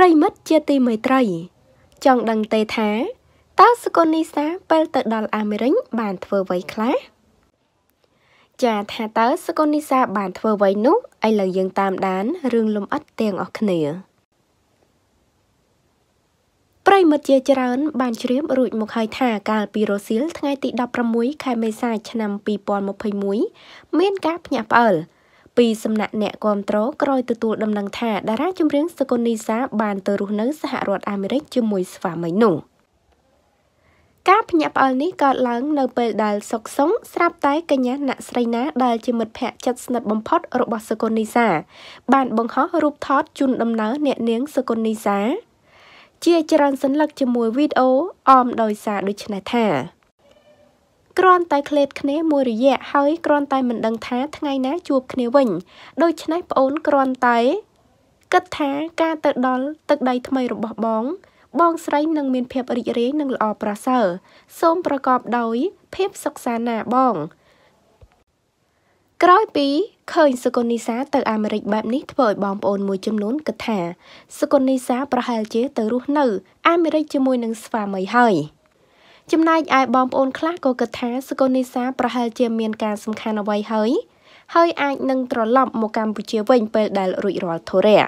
ប្រិមិត្តជាទីមេត្រី ចង់ដឹងទេថាតើសកលនីសាពេលទៅដល់អាមេរិកបានធ្វើអ្វីខ្លះចាថាតើសកលនីសា បានធ្វើអ្វីនោះឥឡូវយើងតាមដាន រឿងលំអិតទាំងអស់គ្នាប្រិមិត្តជាច្រើន បានជ្រាបរួចមកហើយថាកាលពីរសៀលថ្ងៃទី16ខែមេសាឆ្នាំ2021មានការភ្ញាក់ផ្អើលពីសំណាក់អ្នកគាំទ្រក្រោយទទួលដំណឹងថាតារាចម្រៀងសកុននីសា បានទៅរស់នៅសហរដ្ឋអាមេរិកជាមួយស្វាមីនោះការភ្ញាក់ផ្អើលនេះកើតឡើងនៅពេលដែលសុកសុងស្រាប់តែកញ្ញាអ្នកស្រីណាដែលជាមិត្តភ័ក្តិជិតស្និទ្ធបំផុតរបស់សកុននីសា បានបង្ហោះរូបថតជូនដំណើរអ្នកនាងសកុននីសា ជាច្រើនសញ្ញាជាមួយវីដេអូអមដោយសារដូចនេះថាគ្រាន់តែឃ្លាតគ្នាមួយរយៈហើយគ្រាន់តែមិនដឹងថាថ្ងៃណាជួបគ្នាវិញ ដូច្នេះប្អូនគ្រាន់តែគិតថាការទៅដល់ទឹកដីថ្មីរបស់បង បងស្រីនឹងមានភាពរីករាយនិងល្អប្រសើរសូមប្រកបដោយភាពសុខសាន្តណាបងក្រោយពីឃើញសុគន្ធនីសាទៅអាមេរិកបែបនេះធ្វើឲ្យបងប្អូនមួយចំនួនគិតថាសុគន្ធនីសាប្រហែលជាទៅរស់នៅអាមេរិកជាមួយនឹងស្វាមីហើយ។ចំណែកឯបងប្អូនខ្លះក៏គិតថាសកលនេសា ប្រហែលជាមានការសំខាន់អ្វីហើយ ហើយអាចនឹងត្រឡប់មកកម្ពុជាវិញពេលដែលរួចរាល់ធុរៈ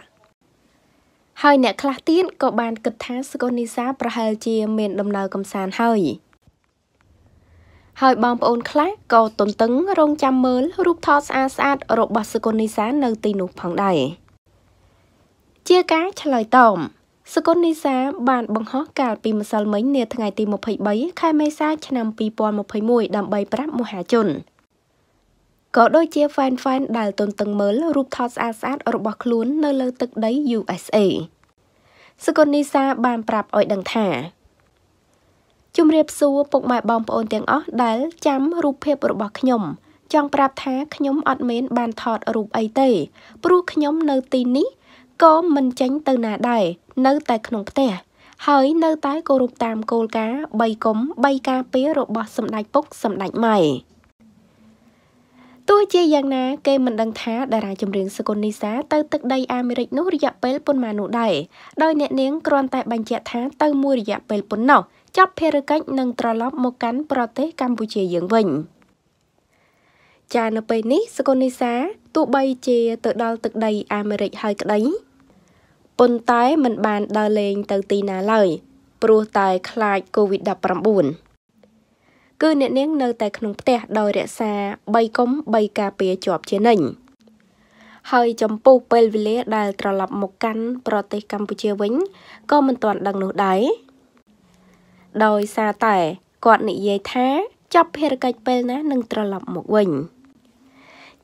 ហើយ អ្នកខ្លះទៀតក៏បានគិតថាសកលនេសាប្រហែលជាមាន ដំណើរកំសាន្តហើយហើយបងប្អូន ខ្លះក៏ទន្ទឹង រង់ចាំមើលរូបថតស្អាតស្អាតរបស់សកលនេសា នៅទីនោះផងដែរជាការឆ្លើយតបសកុននីសាបានបង្ហោះកាលពីម្សិលមិញនាថ្ងៃទី23ខែមេសាឆ្នាំ2021ដើម្បីប្រាប់មហាជនក៏ដូចជា fan fan ដែលទន្ទឹងមើលរូបថតស្អាតស្អាតរបស់ខ្លួន នៅលើទឹកដី USA សកុននីសាបានប្រាប់ឲ្យដឹងថាជំរាបសួរពុកម៉ែបងប្អូនទាំងអស់ដែលចាំរូបភាពរបស់ខ្ញុំចង់ប្រាប់ថាខ្ញុំអត់មានបានថតរូបអីទេព្រោះខ្ញុំនៅទីនេះក៏មិនចេញទៅណាដែរនៅ តែ ក្នុងផ្ទះហើយ នៅ តែគោរពតាមគោលការណ៍3កុំ3ការពាររបស់សម្ដេចពុកសម្ដេចម៉ែទោះជាយ៉ាងណាគេមិនដឹងថាតារាចម្រៀងសកុននីសាទៅទឹកដីអាមេរិកនោះរយៈពេលប៉ុន្មាននោះដែរដោយអ្នកនាងគ្រាន់តែបញ្ជាក់ថាទៅមួយរយៈពេលប៉ុណ្ណោះចាប់ភារកិច្ចនឹងត្រឡប់មកកាន់ប្រទេសកម្ពុជាយើងវិញចានៅពេលនេះសកុននីសាទោះបីជា ទៅដល់ទឹកដីអាមេរិក ហើយក្តីប៉ុន្តែមិនបានដើរលេងទៅ ទីណាឡើយព្រោះតែខ្លាច COVID-19 គឺអ្នកនាងនៅតែក្នុងផ្ទះដោយរក្សា3កុំ3ការពារជាប់ជានិច្ចហើយ ចំពោះពេលវេលាដែលត្រឡប់មកកាន់ប្រទេសកម្ពុជាវិញក៏មិនទាន់ដឹងនោះដែរដោយសារតែគាត់និយាយថាចាប់ភារកិច្ចពេលណានឹងត្រឡប់មកវិញ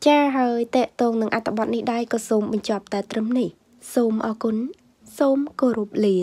ចាហើយតេតងនឹងអត្តបទនេះដែរក៏សូមបញ្ចប់ តែ ត្រឹមនេះសូមអរគុណសូមគោរពលា